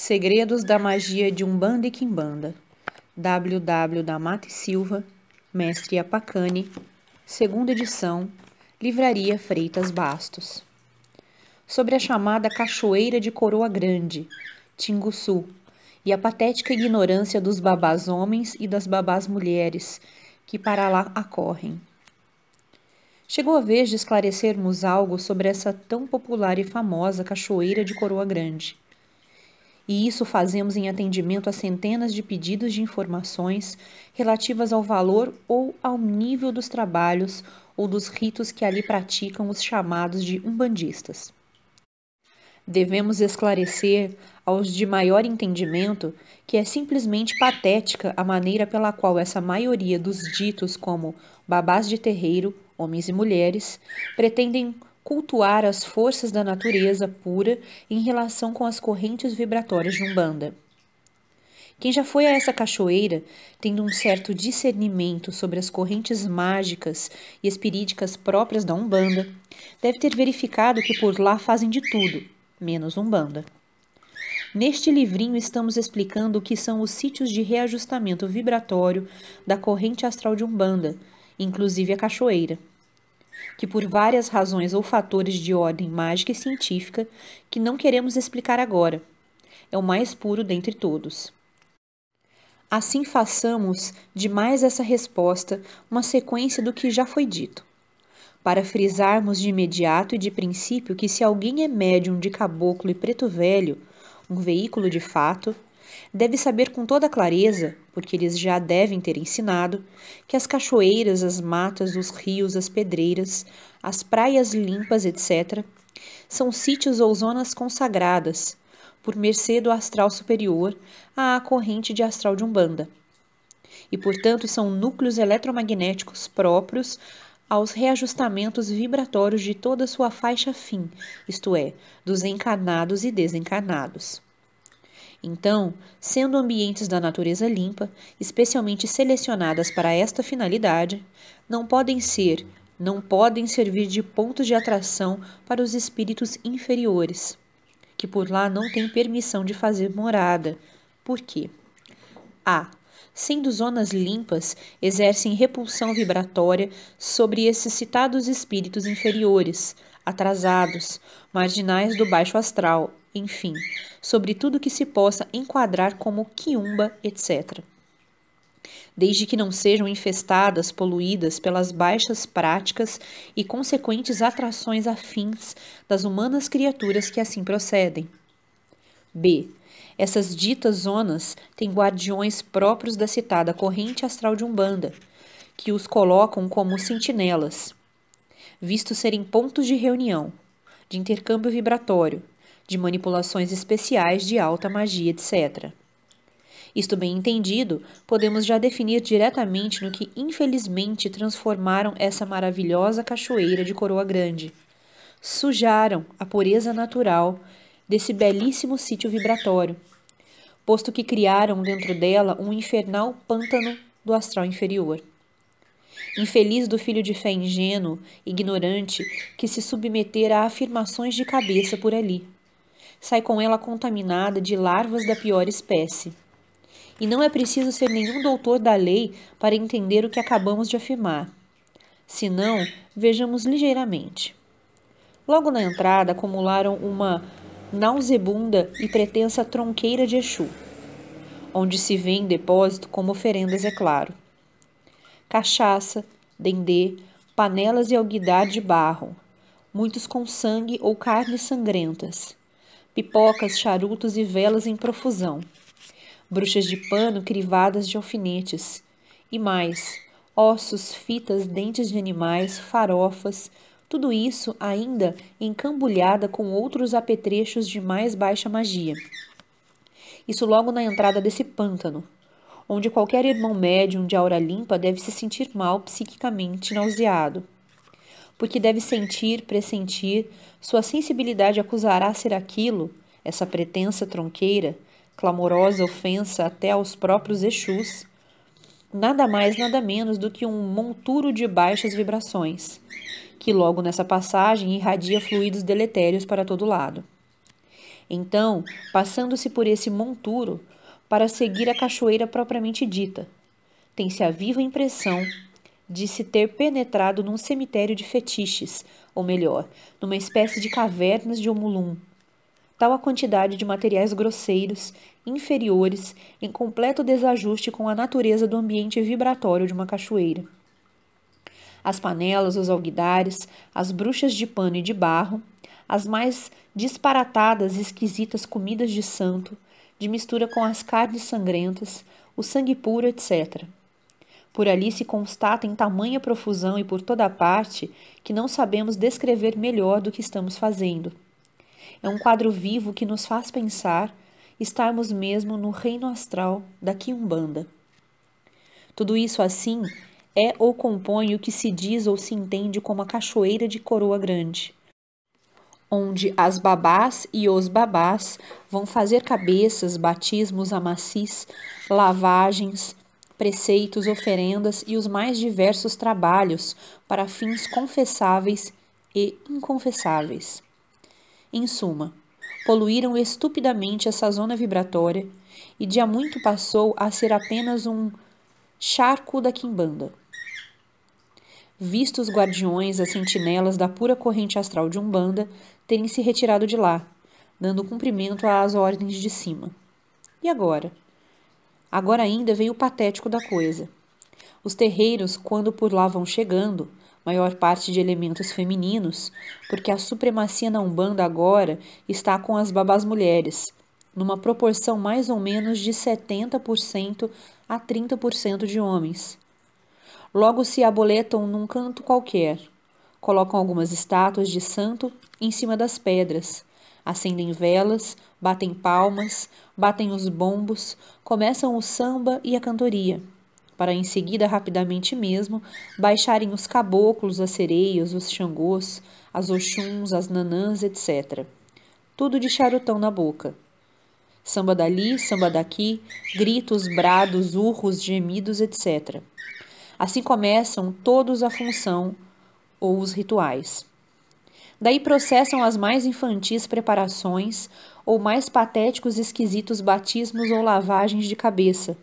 Segredos da Magia de Umbanda e Quimbanda. WW da Mata e Silva, Mestre Apacani, segunda edição, Livraria Freitas Bastos. Sobre a chamada Cachoeira de Coroa Grande, Tinguçu, e a patética ignorância dos babás homens e das babás mulheres, que para lá acorrem. Chegou a vez de esclarecermos algo sobre essa tão popular e famosa Cachoeira de Coroa Grande e isso fazemos em atendimento a centenas de pedidos de informações relativas ao valor ou ao nível dos trabalhos ou dos ritos que ali praticam os chamados de umbandistas. Devemos esclarecer aos de maior entendimento que é simplesmente patética a maneira pela qual essa maioria dos ditos como babás de terreiro, homens e mulheres, pretendem cultuar as forças da natureza pura em relação com as correntes vibratórias de Umbanda. Quem já foi a essa cachoeira, tendo um certo discernimento sobre as correntes mágicas e espiríticas próprias da Umbanda, deve ter verificado que por lá fazem de tudo, menos Umbanda. Neste livrinho estamos explicando o que são os sítios de reajustamento vibratório da corrente astral de Umbanda, inclusive a cachoeira que por várias razões ou fatores de ordem mágica e científica que não queremos explicar agora, é o mais puro dentre todos. Assim façamos de mais essa resposta uma sequência do que já foi dito, para frisarmos de imediato e de princípio que se alguém é médium de caboclo e preto velho, um veículo de fato, deve saber com toda clareza, porque eles já devem ter ensinado, que as cachoeiras, as matas, os rios, as pedreiras, as praias limpas, etc., são sítios ou zonas consagradas, por mercê do astral superior à corrente de astral de Umbanda, e portanto são núcleos eletromagnéticos próprios aos reajustamentos vibratórios de toda sua faixa fim, isto é, dos encarnados e desencarnados. Então, sendo ambientes da natureza limpa, especialmente selecionadas para esta finalidade, não podem ser, não podem servir de pontos de atração para os espíritos inferiores, que por lá não têm permissão de fazer morada. Por quê? A. Sendo zonas limpas, exercem repulsão vibratória sobre esses citados espíritos inferiores, atrasados, marginais do baixo astral, enfim, sobre tudo que se possa enquadrar como quiumba, etc. Desde que não sejam infestadas, poluídas pelas baixas práticas e consequentes atrações afins das humanas criaturas que assim procedem. B. Essas ditas zonas têm guardiões próprios da citada corrente astral de Umbanda, que os colocam como sentinelas, visto serem pontos de reunião, de intercâmbio vibratório, de manipulações especiais de alta magia, etc. Isto bem entendido, podemos já definir diretamente no que infelizmente transformaram essa maravilhosa cachoeira de Coroa Grande. Sujaram a pureza natural desse belíssimo sítio vibratório, posto que criaram dentro dela um infernal pântano do astral inferior infeliz do filho de fé ingênuo, ignorante, que se submetera a afirmações de cabeça por ali. Sai com ela contaminada de larvas da pior espécie. E não é preciso ser nenhum doutor da lei para entender o que acabamos de afirmar. Se não, vejamos ligeiramente. Logo na entrada acumularam uma nausebunda e pretensa tronqueira de Exu, onde se vê em depósito como oferendas, é claro cachaça, dendê, panelas e alguidar de barro, muitos com sangue ou carnes sangrentas, pipocas, charutos e velas em profusão, bruxas de pano crivadas de alfinetes, e mais, ossos, fitas, dentes de animais, farofas, tudo isso ainda encambulhada com outros apetrechos de mais baixa magia. Isso logo na entrada desse pântano, onde qualquer irmão médium de aura limpa deve se sentir mal psiquicamente nauseado, porque deve sentir, pressentir, sua sensibilidade acusará ser aquilo, essa pretensa tronqueira, clamorosa ofensa até aos próprios Exus, nada mais, nada menos do que um monturo de baixas vibrações, que logo nessa passagem irradia fluidos deletérios para todo lado. Então, passando-se por esse monturo, para seguir a cachoeira propriamente dita. Tem-se a viva impressão de se ter penetrado num cemitério de fetiches, ou melhor, numa espécie de cavernas de Omulum. Tal a quantidade de materiais grosseiros, inferiores, em completo desajuste com a natureza do ambiente vibratório de uma cachoeira. As panelas, os alguidares, as bruxas de pano e de barro, as mais disparatadas e esquisitas comidas de santo, de mistura com as carnes sangrentas, o sangue puro, etc. Por ali se constata em tamanha profusão e por toda a parte que não sabemos descrever melhor do que estamos fazendo. É um quadro vivo que nos faz pensar estarmos mesmo no reino astral da Quimbanda. Tudo isso assim é ou compõe o que se diz ou se entende como a cachoeira de Coroa Grande onde as babás e os babás vão fazer cabeças, batismos a macis, lavagens, preceitos, oferendas e os mais diversos trabalhos para fins confessáveis e inconfessáveis. Em suma, poluíram estupidamente essa zona vibratória e de há muito passou a ser apenas um charco da quimbanda visto os guardiões, as sentinelas da pura corrente astral de Umbanda terem se retirado de lá, dando cumprimento às ordens de cima. E agora? Agora ainda vem o patético da coisa. Os terreiros, quando por lá vão chegando, maior parte de elementos femininos, porque a supremacia na Umbanda agora está com as babás mulheres, numa proporção mais ou menos de 70% a 30% de homens. Logo se aboletam num canto qualquer. Colocam algumas estátuas de santo em cima das pedras. Acendem velas, batem palmas, batem os bombos, começam o samba e a cantoria para em seguida, rapidamente mesmo, baixarem os caboclos, as sereias, os xangôs, as oxuns, as nanãs, etc. Tudo de charutão na boca. Samba dali, samba daqui, gritos, brados, urros, gemidos, etc. Assim começam todos a função ou os rituais. Daí processam as mais infantis preparações ou mais patéticos e esquisitos batismos ou lavagens de cabeça,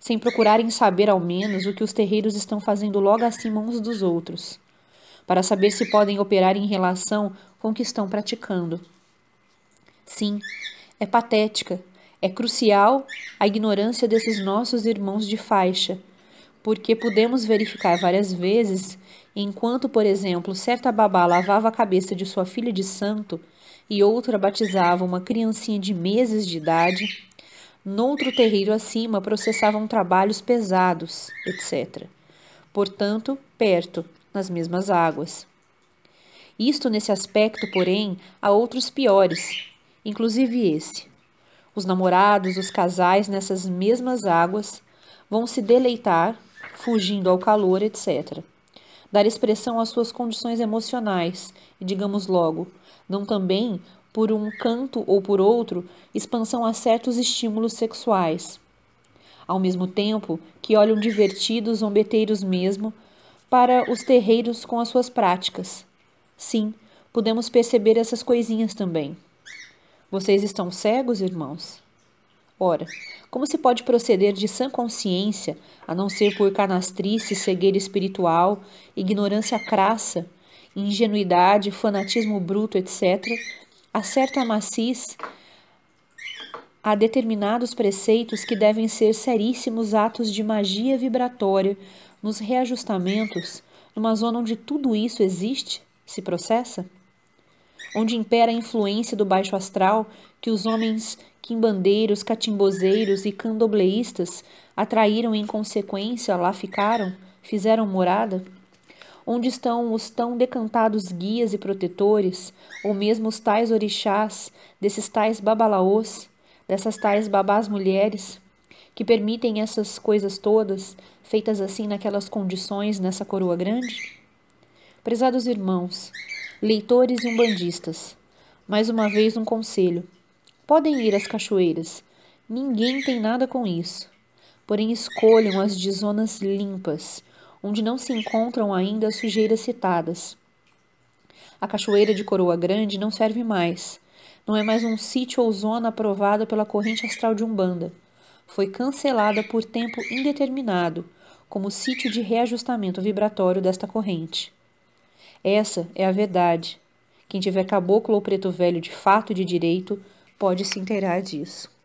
sem procurarem saber ao menos o que os terreiros estão fazendo logo acima uns dos outros, para saber se podem operar em relação com o que estão praticando. Sim, é patética, é crucial a ignorância desses nossos irmãos de faixa porque pudemos verificar várias vezes, enquanto, por exemplo, certa babá lavava a cabeça de sua filha de santo e outra batizava uma criancinha de meses de idade, noutro terreiro acima processavam trabalhos pesados, etc. Portanto, perto, nas mesmas águas. Isto nesse aspecto, porém, há outros piores, inclusive esse. Os namorados, os casais nessas mesmas águas vão se deleitar fugindo ao calor, etc. Dar expressão às suas condições emocionais e, digamos logo, não também, por um canto ou por outro, expansão a certos estímulos sexuais. Ao mesmo tempo que olham divertidos, zombeteiros mesmo, para os terreiros com as suas práticas. Sim, podemos perceber essas coisinhas também. Vocês estão cegos, irmãos? Ora, como se pode proceder de sã consciência, a não ser por canastrice, cegueira espiritual, ignorância crassa, ingenuidade, fanatismo bruto, etc., a certa maciz, a determinados preceitos que devem ser seríssimos atos de magia vibratória nos reajustamentos, numa zona onde tudo isso existe, se processa? onde impera a influência do baixo astral que os homens quimbandeiros, catimbozeiros e candobleístas atraíram em consequência, lá ficaram, fizeram morada? Onde estão os tão decantados guias e protetores, ou mesmo os tais orixás, desses tais babalaôs, dessas tais babás mulheres, que permitem essas coisas todas, feitas assim naquelas condições, nessa coroa grande? Prezados irmãos, leitores e umbandistas. Mais uma vez um conselho. Podem ir às cachoeiras. Ninguém tem nada com isso. Porém escolham as de zonas limpas, onde não se encontram ainda as sujeiras citadas. A cachoeira de Coroa Grande não serve mais. Não é mais um sítio ou zona aprovada pela corrente astral de Umbanda. Foi cancelada por tempo indeterminado, como sítio de reajustamento vibratório desta corrente. Essa é a verdade. Quem tiver caboclo ou preto velho de fato e de direito pode se inteirar disso.